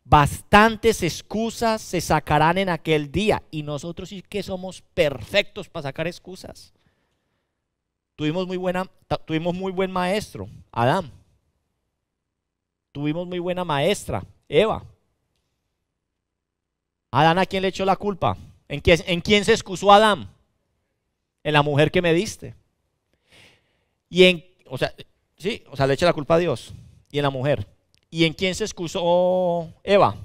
Bastantes excusas se sacarán en aquel día y nosotros sí que somos perfectos para sacar excusas. Tuvimos muy, buena, tuvimos muy buen maestro, Adán. Tuvimos muy buena maestra, Eva. Adán a quién le echó la culpa? ¿En quién, ¿En quién se excusó Adán? En la mujer que me diste. Y en, o sea, sí, o sea, le echó la culpa a Dios y en la mujer. ¿Y en quién se excusó Eva?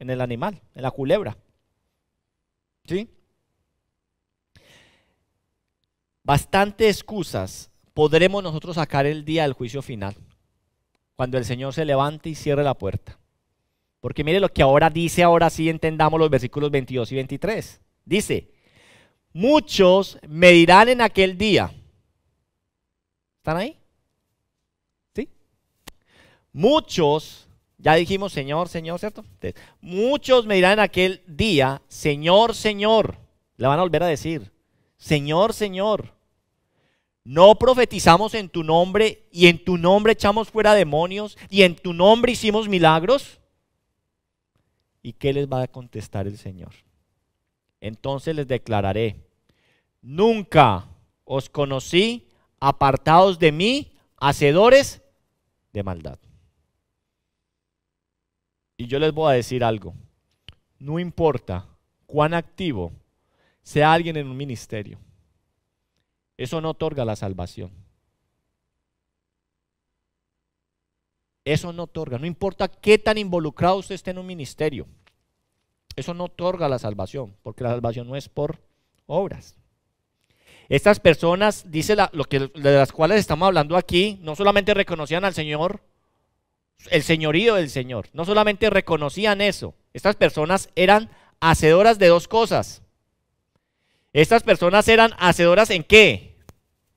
En el animal, en la culebra. ¿Sí? bastante excusas podremos nosotros sacar el día del juicio final, cuando el Señor se levante y cierre la puerta. Porque mire lo que ahora dice, ahora sí entendamos los versículos 22 y 23. Dice, muchos me dirán en aquel día. ¿Están ahí? ¿Sí? Muchos, ya dijimos, Señor, Señor, ¿cierto? muchos me dirán en aquel día, Señor, Señor. Le van a volver a decir, Señor, Señor, no profetizamos en tu nombre y en tu nombre echamos fuera demonios y en tu nombre hicimos milagros. ¿Y qué les va a contestar el Señor? Entonces les declararé, nunca os conocí apartados de mí, hacedores de maldad. Y yo les voy a decir algo, no importa cuán activo sea alguien en un ministerio. Eso no otorga la salvación. Eso no otorga, no importa qué tan involucrado usted esté en un ministerio. Eso no otorga la salvación, porque la salvación no es por obras. Estas personas, dice lo que, de las cuales estamos hablando aquí, no solamente reconocían al Señor, el señorío del Señor, no solamente reconocían eso, estas personas eran hacedoras de dos cosas. Estas personas eran hacedoras en qué?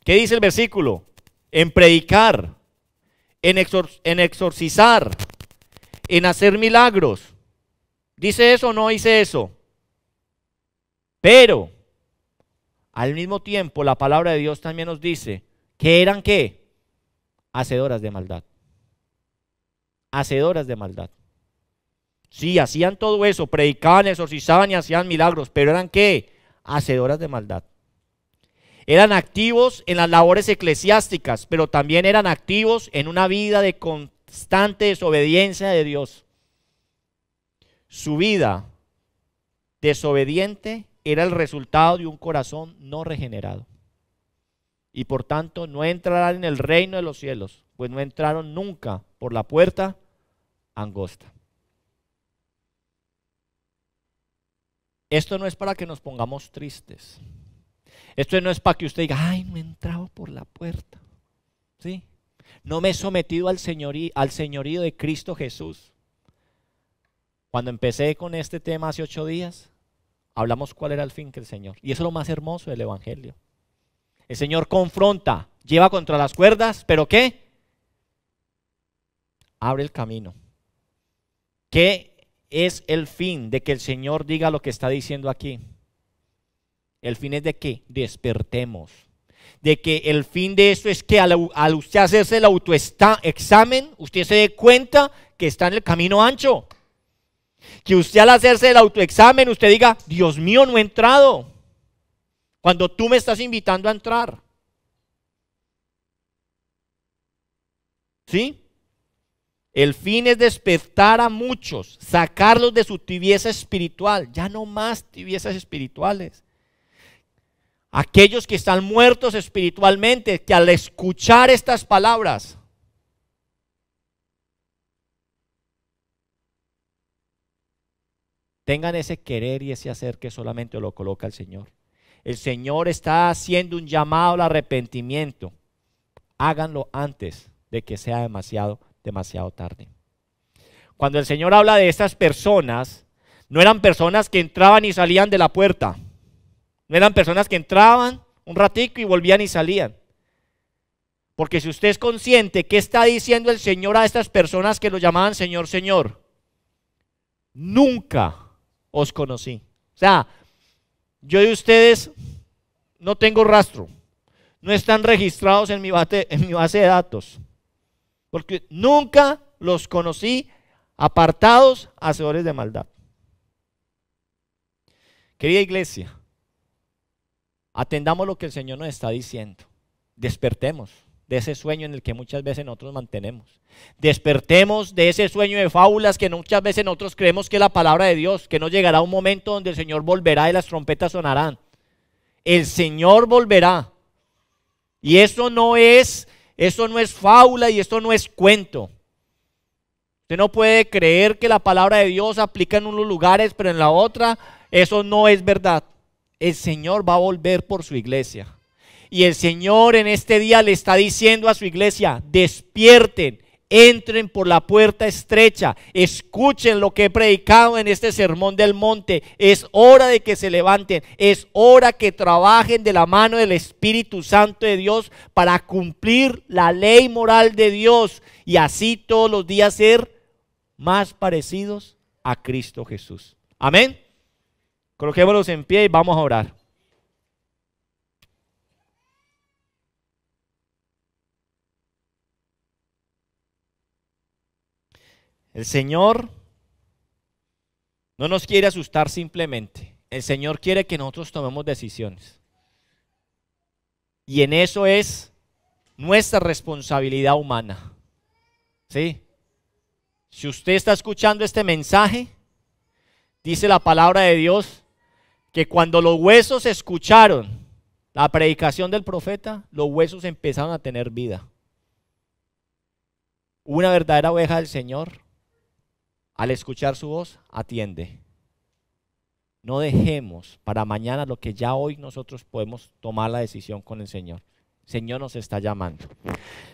¿Qué dice el versículo? En predicar, en, en exorcizar, en hacer milagros. ¿Dice eso o no dice eso? Pero, al mismo tiempo, la palabra de Dios también nos dice que eran qué? Hacedoras de maldad. Hacedoras de maldad. Sí, hacían todo eso, predicaban, exorcizaban y hacían milagros, pero eran qué? hacedoras de maldad. Eran activos en las labores eclesiásticas, pero también eran activos en una vida de constante desobediencia de Dios. Su vida desobediente era el resultado de un corazón no regenerado. Y por tanto no entrarán en el reino de los cielos, pues no entraron nunca por la puerta angosta. Esto no es para que nos pongamos tristes. Esto no es para que usted diga, ay, no he entrado por la puerta. ¿Sí? No me he sometido al señorío, al señorío de Cristo Jesús. Cuando empecé con este tema hace ocho días, hablamos cuál era el fin que el Señor. Y eso es lo más hermoso del Evangelio. El Señor confronta, lleva contra las cuerdas, pero ¿qué? Abre el camino. ¿Qué es el fin de que el Señor diga lo que está diciendo aquí. El fin es de que despertemos. De que el fin de esto es que al, usted hacerse el autoexamen, usted se dé cuenta que está en el camino ancho. Que usted al hacerse el autoexamen, usted diga, Dios mío, no he entrado. Cuando tú me estás invitando a entrar. ¿Sí? El fin es despertar a muchos, sacarlos de su tibieza espiritual, ya no más tibiezas espirituales. Aquellos que están muertos espiritualmente, que al escuchar estas palabras, tengan ese querer y ese hacer que solamente lo coloca el Señor. El Señor está haciendo un llamado al arrepentimiento. Háganlo antes de que sea demasiado demasiado tarde. Cuando el Señor habla de estas personas, no eran personas que entraban y salían de la puerta. No eran personas que entraban un ratico y volvían y salían. Porque si usted es consciente, ¿qué está diciendo el Señor a estas personas que lo llamaban Señor, Señor? Nunca os conocí. O sea, yo de ustedes no tengo rastro. No están registrados en mi, base, en mi base de datos porque nunca los conocí apartados, hacedores de maldad. Querida iglesia, atendamos lo que el Señor nos está diciendo. Despertemos de ese sueño en el que muchas veces nosotros mantenemos. Despertemos de ese sueño de fábulas que muchas veces nosotros creemos que es la palabra de Dios, que no llegará un momento donde el Señor volverá y las trompetas sonarán. El Señor volverá. Y eso no es eso no es fábula y esto no es cuento. Usted no puede creer que la palabra de Dios aplica en unos lugares, pero en la otra, eso no es verdad. El Señor va a volver por su iglesia. Y el Señor en este día le está diciendo a su iglesia, despierten, entren por la puerta estrecha, escuchen lo que he predicado en este sermón del monte, es hora de que se levanten, es hora que trabajen de la mano del Espíritu Santo de Dios para cumplir la ley moral de Dios y así todos los días ser más parecidos a Cristo Jesús. Amén. Coloquémonos en pie y vamos a orar. El Señor no nos quiere asustar simplemente. El Señor quiere que nosotros tomemos decisiones. Y en eso es nuestra responsabilidad humana. ¿Sí? Si usted está escuchando este mensaje, dice la palabra de Dios que cuando los huesos escucharon la predicación del profeta, los huesos empezaron a tener vida. Una verdadera oveja del Señor al escuchar su voz, atiende. No dejemos para mañana lo que ya hoy nosotros podemos tomar la decisión con el Señor. Señor nos está llamando.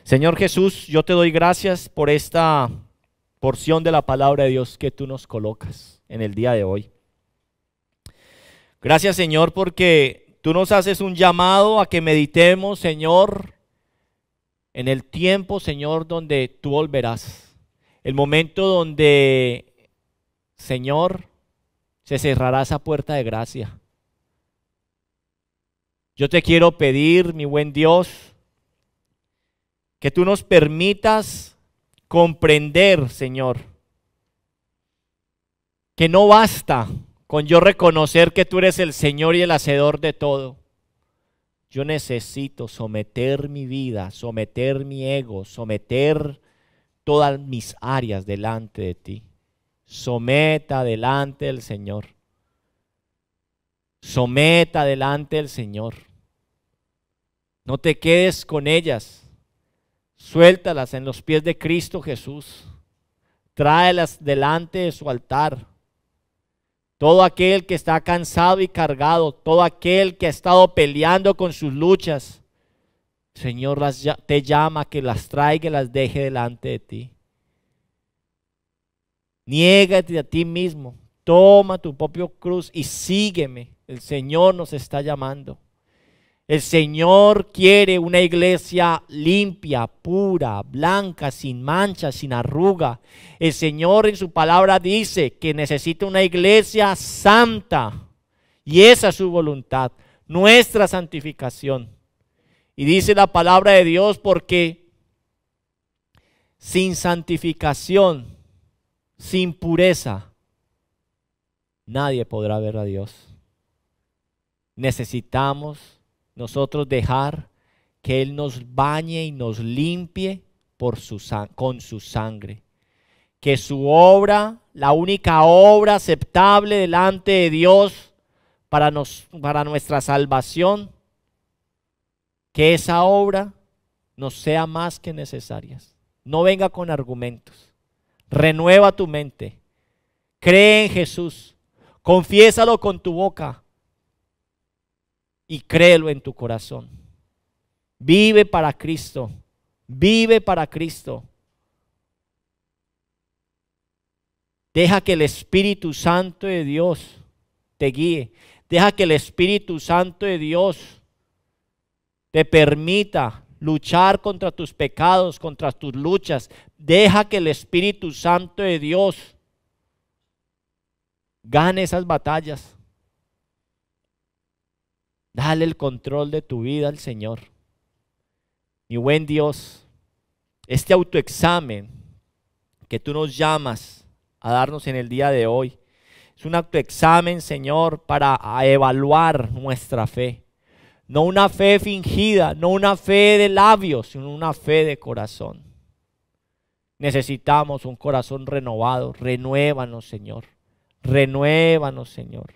Señor Jesús, yo te doy gracias por esta porción de la palabra de Dios que tú nos colocas en el día de hoy. Gracias Señor porque tú nos haces un llamado a que meditemos, Señor, en el tiempo, Señor, donde tú volverás. El momento donde, Señor, se cerrará esa puerta de gracia. Yo te quiero pedir, mi buen Dios, que tú nos permitas comprender, Señor, que no basta con yo reconocer que tú eres el Señor y el Hacedor de todo. Yo necesito someter mi vida, someter mi ego, someter todas mis áreas delante de ti. Someta delante del Señor. Someta delante del Señor. No te quedes con ellas. Suéltalas en los pies de Cristo Jesús. Tráelas delante de su altar. Todo aquel que está cansado y cargado, todo aquel que ha estado peleando con sus luchas, Señor las, te llama que las traiga y las deje delante de ti. Niégate a ti mismo, toma tu propio cruz y sígueme. El Señor nos está llamando. El Señor quiere una iglesia limpia, pura, blanca, sin mancha, sin arruga. El Señor en su palabra dice que necesita una iglesia santa. Y esa es su voluntad, nuestra santificación. Y dice la palabra de Dios porque sin santificación, sin pureza, nadie podrá ver a Dios. Necesitamos nosotros dejar que Él nos bañe y nos limpie por con su sangre. Que su obra, la única obra aceptable delante de Dios para, para nuestra salvación, que esa obra no sea más que necesaria. No venga con argumentos. Renueva tu mente. Cree en Jesús. Confiésalo con tu boca y créelo en tu corazón. Vive para Cristo. Vive para Cristo. Deja que el Espíritu Santo de Dios te guíe. Deja que el Espíritu Santo de Dios te permita luchar contra tus pecados, contra tus luchas. Deja que el Espíritu Santo de Dios gane esas batallas. Dale el control de tu vida al Señor. Mi buen Dios, este autoexamen que tú nos llamas a darnos en el día de hoy es un autoexamen, Señor, para evaluar nuestra fe no una fe fingida, no una fe de labios, sino una fe de corazón. Necesitamos un corazón renovado. Renuévanos, Señor. Renuévanos, Señor.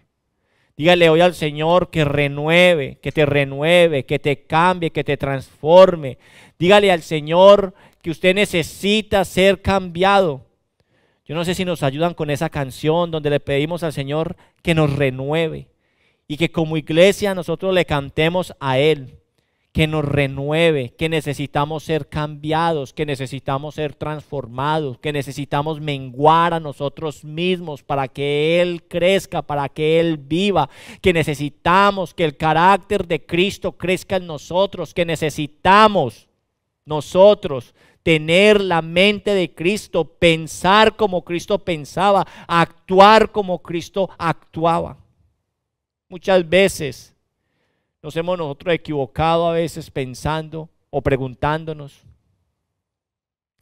Dígale hoy al Señor que renueve, que te renueve, que te cambie, que te transforme. Dígale al Señor que usted necesita ser cambiado. Yo no sé si nos ayudan con esa canción donde le pedimos al Señor que nos renueve y que como iglesia nosotros le cantemos a Él, que nos renueve, que necesitamos ser cambiados, que necesitamos ser transformados, que necesitamos menguar a nosotros mismos para que Él crezca, para que Él viva, que necesitamos que el carácter de Cristo crezca en nosotros, que necesitamos nosotros tener la mente de Cristo, pensar como Cristo pensaba, actuar como Cristo actuaba. Muchas veces nos hemos nosotros equivocado a veces pensando o preguntándonos,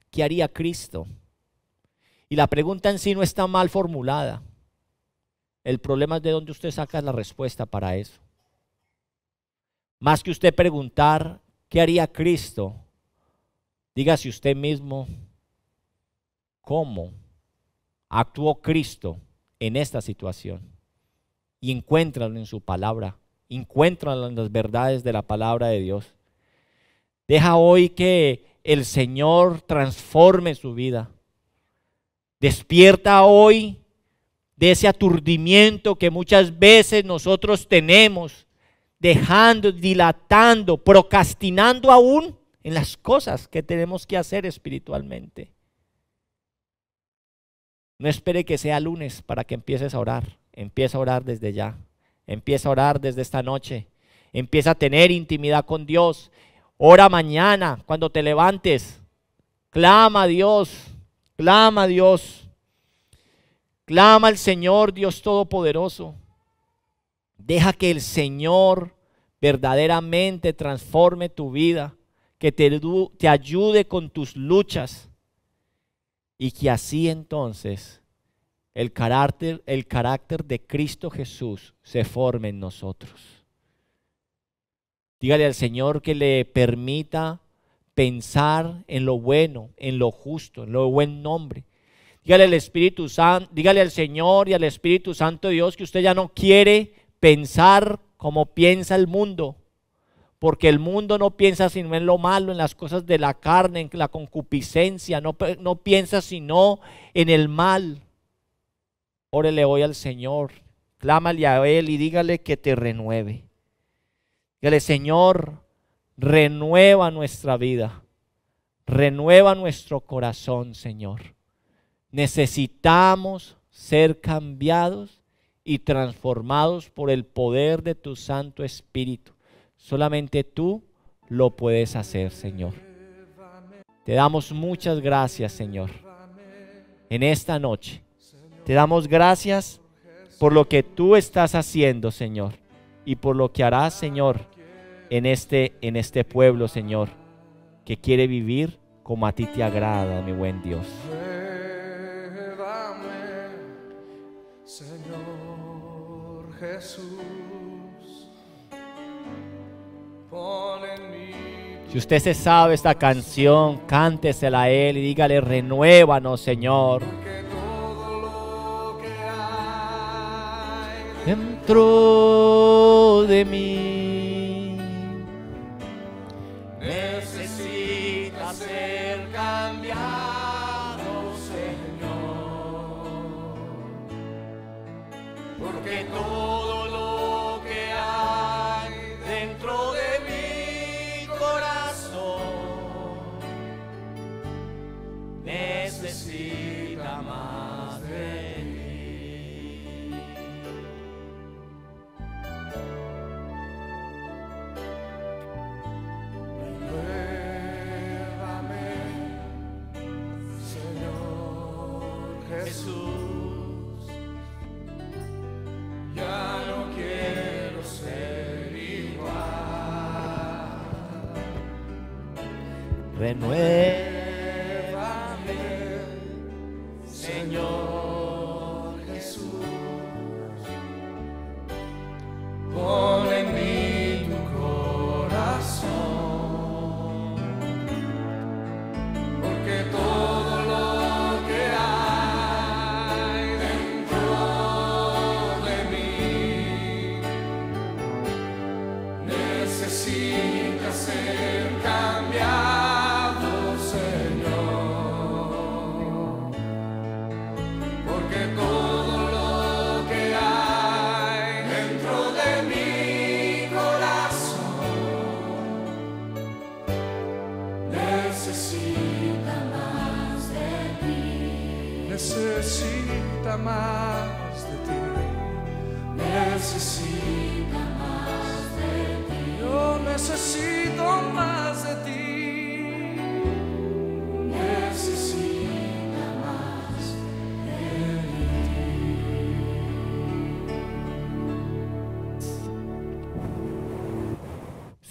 ¿qué haría Cristo? Y la pregunta en sí no está mal formulada. El problema es de dónde usted saca la respuesta para eso. Más que usted preguntar, ¿qué haría Cristo? Dígase usted mismo, ¿cómo actuó Cristo en esta situación? y encuéntralo en su palabra, encuéntralo en las verdades de la palabra de Dios. Deja hoy que el Señor transforme su vida. Despierta hoy de ese aturdimiento que muchas veces nosotros tenemos, dejando, dilatando, procrastinando aún en las cosas que tenemos que hacer espiritualmente. No espere que sea lunes para que empieces a orar. Empieza a orar desde ya. Empieza a orar desde esta noche. Empieza a tener intimidad con Dios. Ora mañana cuando te levantes. Clama a Dios. Clama a Dios. Clama al Señor Dios Todopoderoso. Deja que el Señor verdaderamente transforme tu vida, que te, te ayude con tus luchas y que así entonces el carácter, el carácter de Cristo Jesús se forme en nosotros. Dígale al Señor que le permita pensar en lo bueno, en lo justo, en lo buen nombre. Dígale al Espíritu Santo, dígale al Señor y al Espíritu Santo Dios que usted ya no quiere pensar como piensa el mundo, porque el mundo no piensa sino en lo malo, en las cosas de la carne, en la concupiscencia, no piensa sino en el mal. Órele hoy al Señor, clámale a Él y dígale que te renueve. Dígale, Señor, renueva nuestra vida, renueva nuestro corazón, Señor. Necesitamos ser cambiados y transformados por el poder de tu Santo Espíritu. Solamente tú lo puedes hacer, Señor. Te damos muchas gracias, Señor, en esta noche. Te damos gracias por lo que tú estás haciendo, Señor, y por lo que harás, Señor, en este, en este pueblo, Señor, que quiere vivir como a ti te agrada, mi buen Dios. Señor Jesús, Si usted se sabe esta canción, cántesela a Él y dígale, renuévanos, Señor. dentro de mí. Necesita ser cambiado, Señor, porque todo Jesús. ya no quiero ser igual. renueve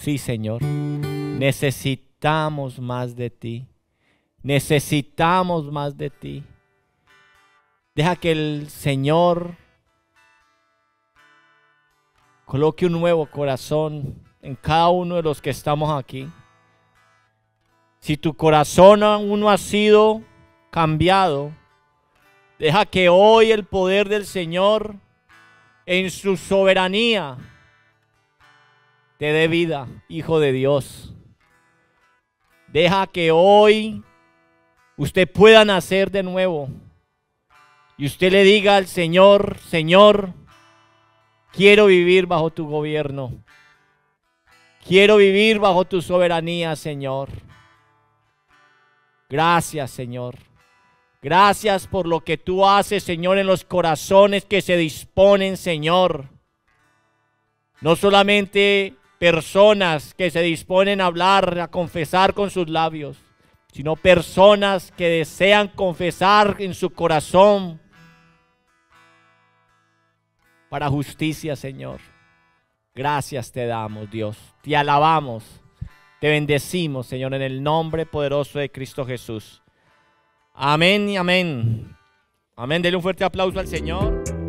Sí, Señor, necesitamos más de ti. Necesitamos más de ti. Deja que el Señor coloque un nuevo corazón en cada uno de los que estamos aquí. Si tu corazón aún no ha sido cambiado, deja que hoy el poder del Señor en su soberanía te dé vida, hijo de Dios. Deja que hoy usted pueda nacer de nuevo. Y usted le diga al Señor, Señor, quiero vivir bajo tu gobierno. Quiero vivir bajo tu soberanía, Señor. Gracias, Señor. Gracias por lo que tú haces, Señor, en los corazones que se disponen, Señor. No solamente personas que se disponen a hablar, a confesar con sus labios, sino personas que desean confesar en su corazón para justicia, Señor. Gracias te damos, Dios. Te alabamos. Te bendecimos, Señor, en el nombre poderoso de Cristo Jesús. Amén y amén. Amén. Dele un fuerte aplauso al Señor.